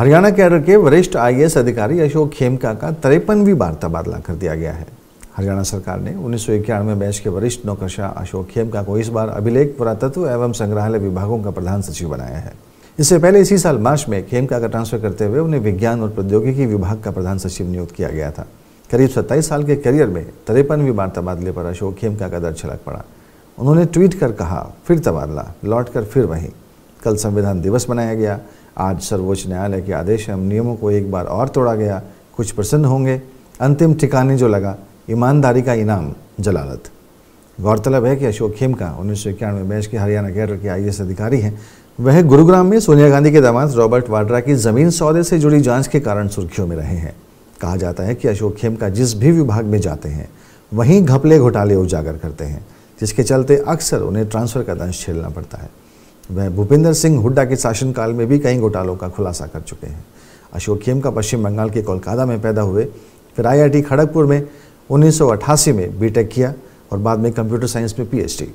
Haryana cadre के वरिष्ठ IAS अधिकारी अशोक खेमका का तिरपनवीं बार तबादला कर दिया गया है हरियाणा सरकार ने उन्नीस सौ बैच के वरिष्ठ नौकरशाह अशोक खेमका को इस बार अभिलेख पुरातत्व एवं संग्रहालय विभागों का प्रधान सचिव बनाया है इससे पहले इसी साल मार्च में खेमका का ट्रांसफर करते हुए उन्हें विज्ञान और प्रौद्योगिकी विभाग का प्रधान सचिव नियुक्त किया गया था करीब सत्ताईस साल के करियर में तिरपनवीं बार तबादले पर अशोक खेमका का दर छलक पड़ा उन्होंने ट्वीट कर कहा फिर तबादला लौट कर फिर वहीं कल संविधान दिवस मनाया गया आज सर्वोच्च न्यायालय के आदेश एवं नियमों को एक बार और तोड़ा गया कुछ प्रसन्न होंगे अंतिम ठिकाने जो लगा ईमानदारी का इनाम जलालत गौरतलब है कि अशोक खेमका उन्नीस सौ इक्यानवे बैच के हरियाणा कैडर के आई अधिकारी हैं वह गुरुग्राम में सोनिया गांधी के दामाद रॉबर्ट वाड्रा की जमीन सौदे से जुड़ी जांच के कारण सुर्खियों में रहे हैं कहा जाता है कि अशोक खेमका जिस भी विभाग में जाते हैं वहीं घपले घोटाले उजागर करते हैं जिसके चलते अक्सर उन्हें ट्रांसफ़र का दंश झेलना पड़ता है वह भूपेंद्र सिंह हुड्डा के शासनकाल में भी कई घोटालों का खुलासा कर चुके हैं अशोक खेम का पश्चिम बंगाल के कोलकाता में पैदा हुए फिर आईआईटी खड़गपुर में 1988 में बीटेक किया और बाद में कंप्यूटर साइंस में पीएचडी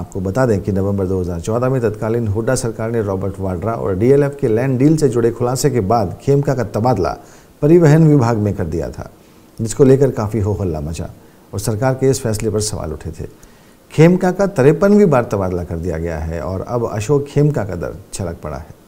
आपको बता दें कि नवंबर 2014 में तत्कालीन हुड्डा सरकार ने रॉबर्ट वाड्रा और डीएलएफ के लैंड डील से जुड़े खुलासे के बाद खेमका का तबादला परिवहन विभाग में कर दिया था जिसको लेकर काफ़ी हो हल्ला मचा और सरकार के इस फैसले पर सवाल उठे थे खेमका का तरेपनवीं बार तबादला कर दिया गया है और अब अशोक खेमका का दर छलक पड़ा है